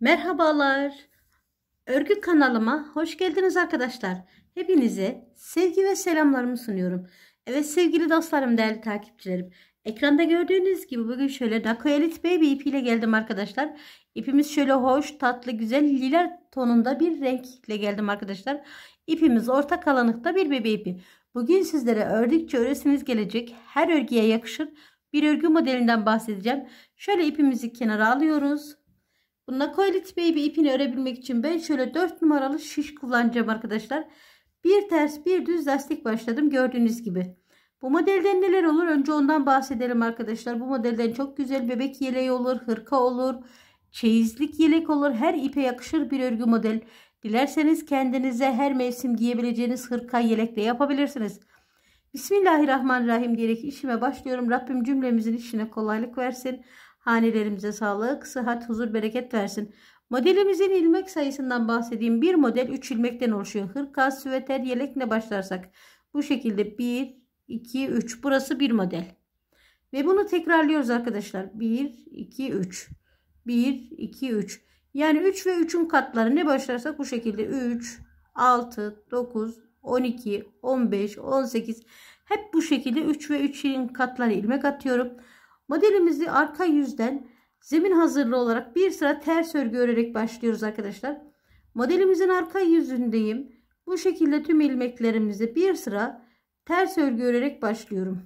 Merhabalar. Örgü kanalıma hoş geldiniz arkadaşlar. Hepinize sevgi ve selamlarımı sunuyorum. Evet sevgili dostlarım, değerli takipçilerim. Ekranda gördüğünüz gibi bugün şöyle Nako Elite Baby ipiyle geldim arkadaşlar. İpimiz şöyle hoş, tatlı, güzel lila tonunda bir renkle geldim arkadaşlar. İpimiz orta kalınlıkta bir bebe ipi. Bugün sizlere ördükçe öresiniz gelecek. Her örgüye yakışır bir örgü modelinden bahsedeceğim. Şöyle ipimizi kenara alıyoruz. Bu Nakoilit Baby ipini örebilmek için ben şöyle 4 numaralı şiş kullanacağım arkadaşlar. Bir ters bir düz lastik başladım gördüğünüz gibi. Bu modelden neler olur önce ondan bahsedelim arkadaşlar. Bu modelden çok güzel bebek yeleği olur, hırka olur, çeyizlik yelek olur. Her ipe yakışır bir örgü model. Dilerseniz kendinize her mevsim giyebileceğiniz hırka yelekle yapabilirsiniz. Bismillahirrahmanirrahim diyerek işime başlıyorum. Rabbim cümlemizin işine kolaylık versin. Hanelerimize sağlık, sıhhat, huzur, bereket versin. Modelimizin ilmek sayısından bahsedeyim. Bir model 3 ilmekten oluşuyor. Hırka, süveter, yelekle başlarsak. Bu şekilde 1, 2, 3. Burası bir model. Ve bunu tekrarlıyoruz arkadaşlar. 1, 2, 3. 1, 2, 3. Yani 3 ve 3'ün katları ne başlarsak bu şekilde 3, 6, 9, 12, 15, 18 hep bu şekilde 3 ve 3'ün katları ilmek atıyorum. Modelimizi arka yüzden zemin hazırlığı olarak bir sıra ters örgü örerek başlıyoruz arkadaşlar. Modelimizin arka yüzündeyim. Bu şekilde tüm ilmeklerimizi bir sıra ters örgü örerek başlıyorum.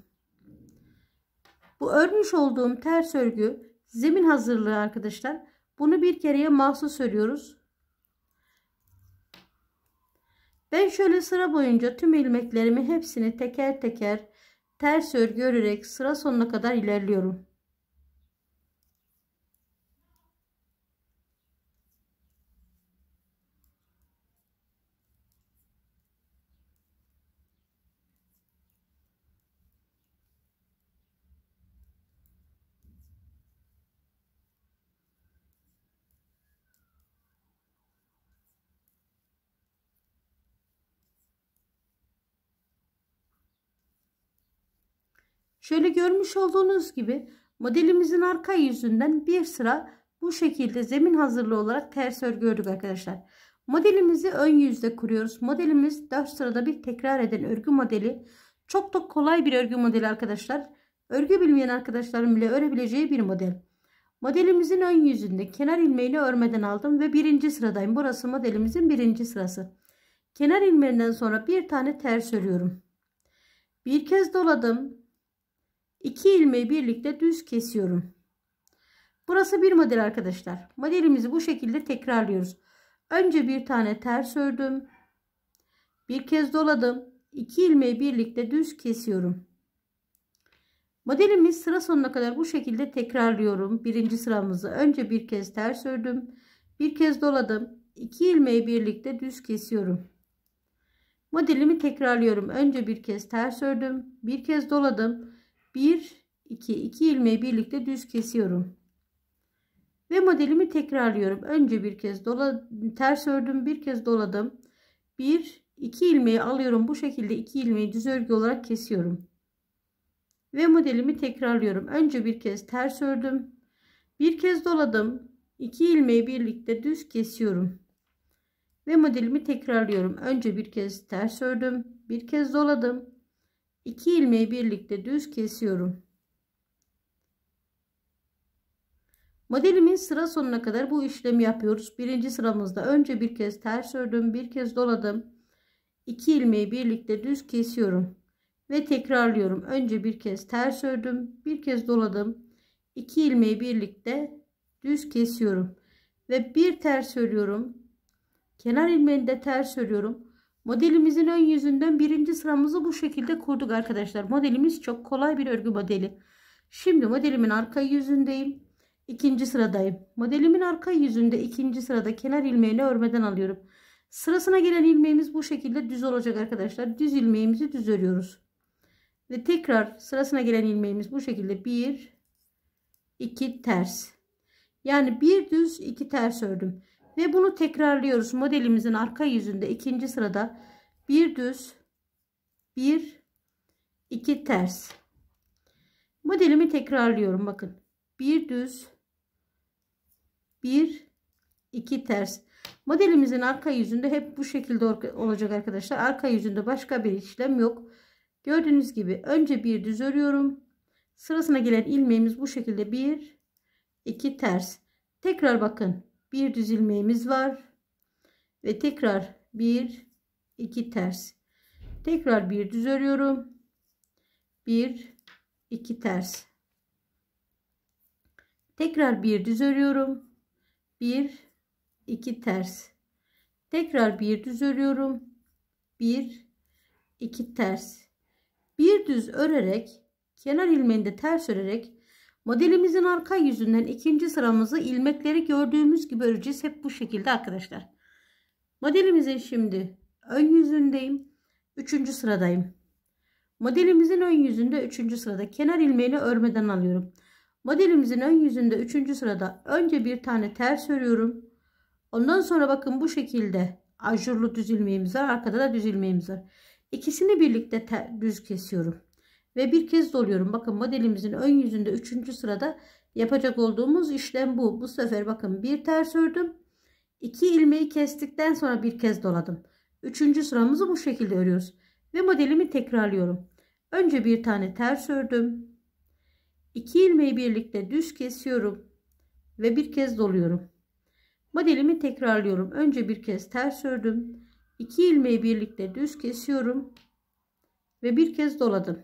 Bu örmüş olduğum ters örgü zemin hazırlığı arkadaşlar. Bunu bir kereye mahsus örüyoruz. Ben şöyle sıra boyunca tüm ilmeklerimi hepsini teker teker ters örgü örerek sıra sonuna kadar ilerliyorum. Şöyle görmüş olduğunuz gibi modelimizin arka yüzünden bir sıra bu şekilde zemin hazırlığı olarak ters örgü ördük arkadaşlar. Modelimizi ön yüzde kuruyoruz. Modelimiz 4 sırada bir tekrar eden örgü modeli. Çok da kolay bir örgü modeli arkadaşlar. Örgü bilmeyen arkadaşlarım bile örebileceği bir model. Modelimizin ön yüzünde kenar ilmeğini örmeden aldım ve birinci sıradayım. Burası modelimizin birinci sırası. Kenar ilmeğinden sonra bir tane ters örüyorum. Bir kez doladım. 2 ilmeği birlikte düz kesiyorum. Burası bir model arkadaşlar. Modelimizi bu şekilde tekrarlıyoruz. Önce bir tane ters ördüm. Bir kez doladım. iki ilmeği birlikte düz kesiyorum. Modelimiz sıra sonuna kadar bu şekilde tekrarlıyorum. Birinci sıramızı önce bir kez ters ördüm. Bir kez doladım. iki ilmeği birlikte düz kesiyorum. Modelimi tekrarlıyorum. Önce bir kez ters ördüm. Bir kez doladım. 1 2 2 ilmeği birlikte düz kesiyorum. Ve modelimi tekrarlıyorum. Önce bir kez dola ters ördüm, bir kez doladım. 1 2 ilmeği alıyorum. Bu şekilde 2 ilmeği düz örgü olarak kesiyorum. Ve modelimi tekrarlıyorum. Önce bir kez ters ördüm. Bir kez doladım. 2 ilmeği birlikte düz kesiyorum. Ve modelimi tekrarlıyorum. Önce bir kez ters ördüm. Bir kez doladım. 2 ilmeği birlikte düz kesiyorum. Modelimin sıra sonuna kadar bu işlemi yapıyoruz. Birinci sıramızda önce bir kez ters ördüm, bir kez doladım. 2 ilmeği birlikte düz kesiyorum ve tekrarlıyorum. Önce bir kez ters ördüm, bir kez doladım. 2 ilmeği birlikte düz kesiyorum ve bir ters örüyorum. Kenar ilmeğini de ters örüyorum. Modelimizin ön yüzünden birinci sıramızı bu şekilde kurduk arkadaşlar. Modelimiz çok kolay bir örgü modeli. Şimdi modelimin arka yüzündeyim. ikinci sıradayım. Modelimin arka yüzünde ikinci sırada kenar ilmeğini örmeden alıyorum. Sırasına gelen ilmeğimiz bu şekilde düz olacak arkadaşlar. Düz ilmeğimizi düz örüyoruz. Ve tekrar sırasına gelen ilmeğimiz bu şekilde 1 2 ters. Yani bir düz iki ters ördüm. Ve bunu tekrarlıyoruz. Modelimizin arka yüzünde ikinci sırada bir düz, bir, iki ters. Modelimi tekrarlıyorum. Bakın bir düz, bir, iki ters. Modelimizin arka yüzünde hep bu şekilde olacak arkadaşlar. Arka yüzünde başka bir işlem yok. Gördüğünüz gibi önce bir düz örüyorum. Sırasına gelen ilmeğimiz bu şekilde bir, iki ters. Tekrar bakın bir düz ilmeğimiz var ve tekrar bir iki ters tekrar bir düz örüyorum bir iki ters tekrar bir düz örüyorum bir iki ters tekrar bir düz örüyorum bir iki ters bir düz örerek kenar ilmeğinde ters örerek Modelimizin arka yüzünden ikinci sıramızı ilmekleri gördüğümüz gibi öreceğiz. Hep bu şekilde arkadaşlar. Modelimizin şimdi ön yüzündeyim. Üçüncü sıradayım. Modelimizin ön yüzünde üçüncü sırada kenar ilmeğini örmeden alıyorum. Modelimizin ön yüzünde üçüncü sırada önce bir tane ters örüyorum. Ondan sonra bakın bu şekilde ajurlu düz ilmeğimiz var. Arkada da düz ilmeğimiz var. İkisini birlikte düz kesiyorum. Ve bir kez doluyorum. Bakın modelimizin ön yüzünde 3. sırada yapacak olduğumuz işlem bu. Bu sefer bakın bir ters ördüm. 2 ilmeği kestikten sonra bir kez doladım. 3. sıramızı bu şekilde örüyoruz. Ve modelimi tekrarlıyorum. Önce bir tane ters ördüm. 2 ilmeği birlikte düz kesiyorum. Ve bir kez doluyorum. Modelimi tekrarlıyorum. Önce bir kez ters ördüm. 2 ilmeği birlikte düz kesiyorum ve bir kez doladım.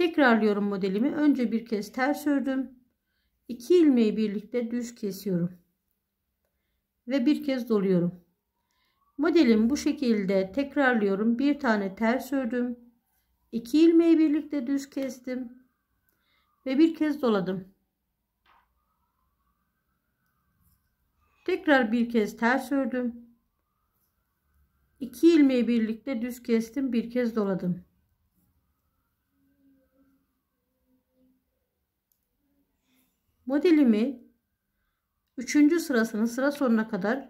Tekrarlıyorum modelimi. Önce bir kez ters ördüm. 2 ilmeği birlikte düz kesiyorum. Ve bir kez doluyorum. Modelimi bu şekilde tekrarlıyorum. Bir tane ters ördüm. 2 ilmeği birlikte düz kestim. Ve bir kez doladım. Tekrar bir kez ters ördüm. 2 ilmeği birlikte düz kestim. Bir kez doladım. modelimi 3. sırasının sıra sonuna kadar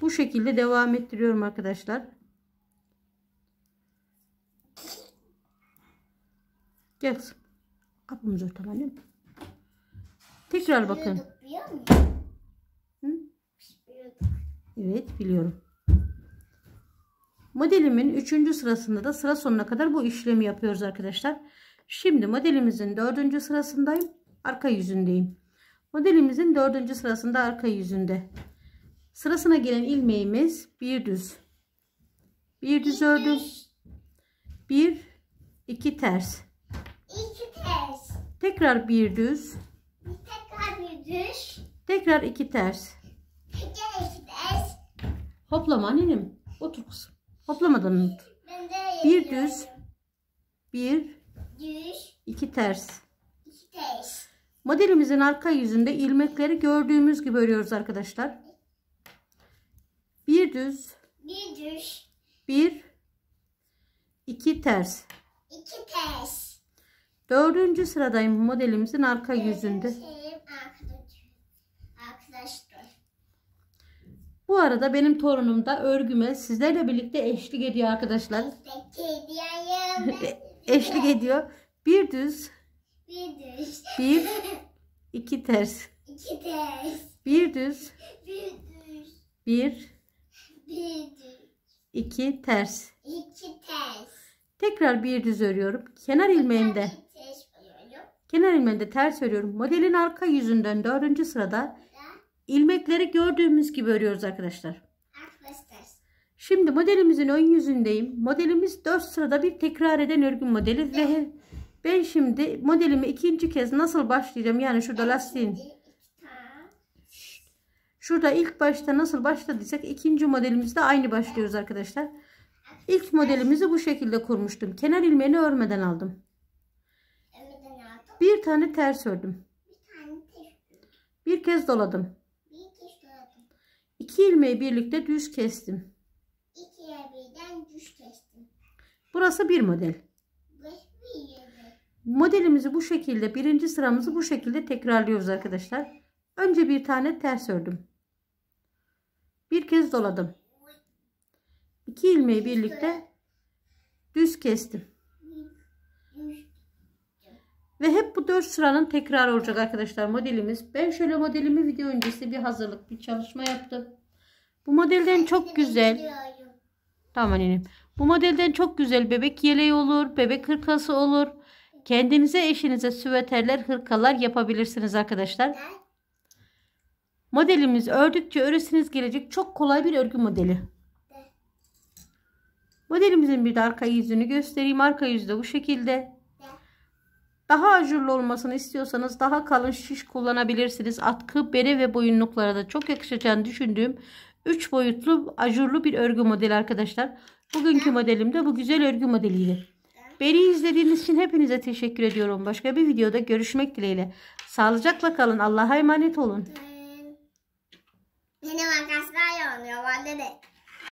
bu şekilde devam ettiriyorum arkadaşlar. Gel Kapımızı örtem Tekrar bakın. Evet biliyorum. Modelimin 3. sırasında da sıra sonuna kadar bu işlemi yapıyoruz arkadaşlar. Şimdi modelimizin 4. sırasındayım arka yüzündeyim. Modelimizin dördüncü sırasında arka yüzünde. Sırasına gelen ilmeğimiz bir düz. Bir düz ördüm. Bir, iki ters. İki ters. Tekrar bir düz. Tekrar bir düz. Tekrar iki ters. Tekrar iki ters. Hoplama annem. Otur kızım. Hoplamadan unut. Bir düz. Bir. Düz. İki ters. Modelimizin arka yüzünde ilmekleri gördüğümüz gibi örüyoruz arkadaşlar. Bir düz. Bir düz. Bir. iki ters. İki ters. Dördüncü sıradayım modelimizin arka Dördüncü yüzünde. Arkadaşlar. Bu arada benim torunum da örgüme sizlerle birlikte eşlik ediyor arkadaşlar. Eşlik ediyor. Bir düz. Bir düz. Bir, iki ters. İki ters. Bir düz. Bir düz. Bir. Bir düz. İki ters. İki ters. Tekrar bir düz örüyorum. Kenar ilmeğimde Kenar ilmeğinde ters örüyorum. Modelin arka yüzünden dördüncü sırada ilmekleri gördüğümüz gibi örüyoruz arkadaşlar. Şimdi modelimizin ön yüzündeyim. Modelimiz dört sırada bir tekrar eden örgü modeli ve ben şimdi modelimi ikinci kez nasıl başlayacağım? Yani şurada lastiğin. Şurada ilk başta nasıl başladıysak ikinci modelimizde aynı başlıyoruz arkadaşlar. İlk modelimizi bu şekilde kurmuştum. Kenar ilmeğini örmeden aldım. Bir tane ters ördüm. Bir kez doladım. İki ilmeği birlikte düz kestim. Burası bir model. Modelimizi bu şekilde birinci sıramızı bu şekilde tekrarlıyoruz arkadaşlar. Önce bir tane ters ördüm. Bir kez doladım. iki ilmeği birlikte düz kestim. Ve hep bu dört sıranın tekrar olacak arkadaşlar modelimiz. Ben şöyle modelimi video öncesi bir hazırlık bir çalışma yaptım. Bu modelden çok güzel. Tamam annem. Bu modelden çok güzel bebek yeleği olur, bebek hırkası olur. Kendinize eşinize süveterler, hırkalar yapabilirsiniz arkadaşlar. Modelimiz ördükçe öresiniz gelecek. Çok kolay bir örgü modeli. Modelimizin bir de arka yüzünü göstereyim. Arka yüzü de bu şekilde. Daha ajurlu olmasını istiyorsanız daha kalın şiş kullanabilirsiniz. Atkı, bere ve boyunluklara da çok yakışacağını düşündüğüm 3 boyutlu ajurlu bir örgü modeli arkadaşlar. Bugünkü modelim de bu güzel örgü modeliydi. Beni izlediğiniz için hepinize teşekkür ediyorum. Başka bir videoda görüşmek dileğiyle. Sağlıcakla kalın. Allah'a emanet olun. Yine makas var ya onu.